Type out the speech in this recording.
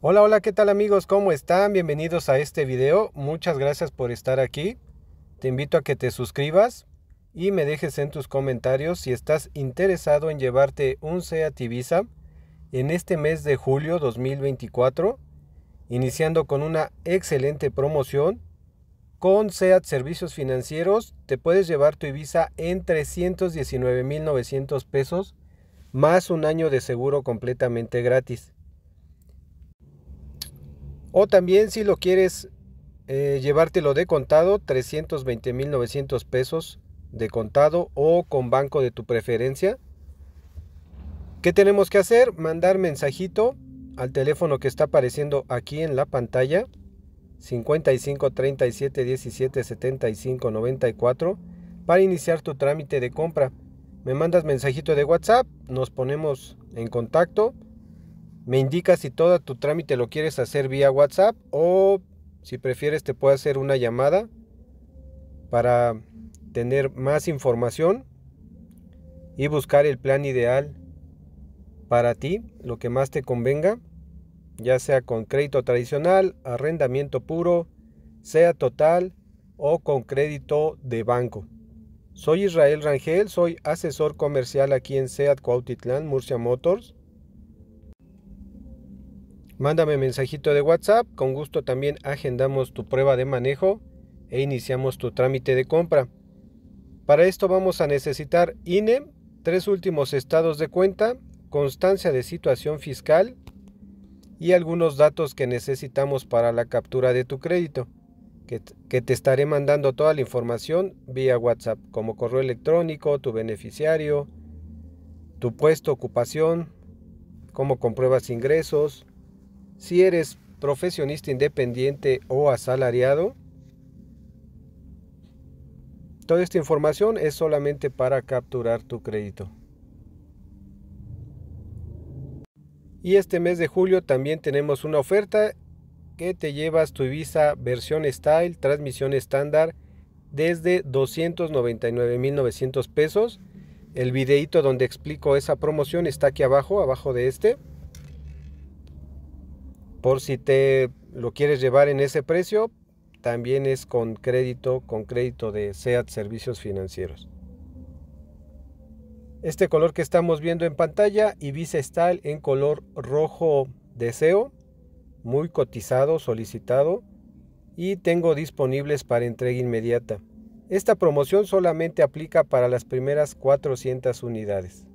Hola, hola, ¿qué tal amigos? ¿Cómo están? Bienvenidos a este video. Muchas gracias por estar aquí. Te invito a que te suscribas y me dejes en tus comentarios si estás interesado en llevarte un SEAT Ibiza en este mes de julio 2024, iniciando con una excelente promoción. Con SEAT Servicios Financieros te puedes llevar tu Ibiza en 319.900 pesos más un año de seguro completamente gratis. O también si lo quieres eh, llevártelo de contado, 320.900 pesos de contado o con banco de tu preferencia. ¿Qué tenemos que hacer? Mandar mensajito al teléfono que está apareciendo aquí en la pantalla. 55 37 17 75 94 para iniciar tu trámite de compra. Me mandas mensajito de WhatsApp, nos ponemos en contacto me indica si todo tu trámite lo quieres hacer vía WhatsApp o si prefieres te puedo hacer una llamada para tener más información y buscar el plan ideal para ti, lo que más te convenga, ya sea con crédito tradicional, arrendamiento puro, sea total o con crédito de banco. Soy Israel Rangel, soy asesor comercial aquí en SEAT Cuautitlán, Murcia Motors. Mándame mensajito de WhatsApp, con gusto también agendamos tu prueba de manejo e iniciamos tu trámite de compra. Para esto vamos a necesitar INE, tres últimos estados de cuenta, constancia de situación fiscal y algunos datos que necesitamos para la captura de tu crédito, que, te estaré mandando toda la información vía WhatsApp, como correo electrónico, tu beneficiario, tu puesto, ocupación, cómo compruebas ingresos, si eres profesionista independiente o asalariado, toda esta información es solamente para capturar tu crédito. Y este mes de julio también tenemos una oferta que te llevas tu Ibiza versión Style, transmisión estándar, desde 299.900 pesos. El videito donde explico esa promoción está aquí abajo, abajo de este. Por si te lo quieres llevar en ese precio, también es con crédito, con crédito de SEAT Servicios Financieros. Este color que estamos viendo en pantalla, Ibiza Style en color rojo deseo, muy cotizado, solicitado y tengo disponibles para entrega inmediata. Esta promoción solamente aplica para las primeras 400 unidades.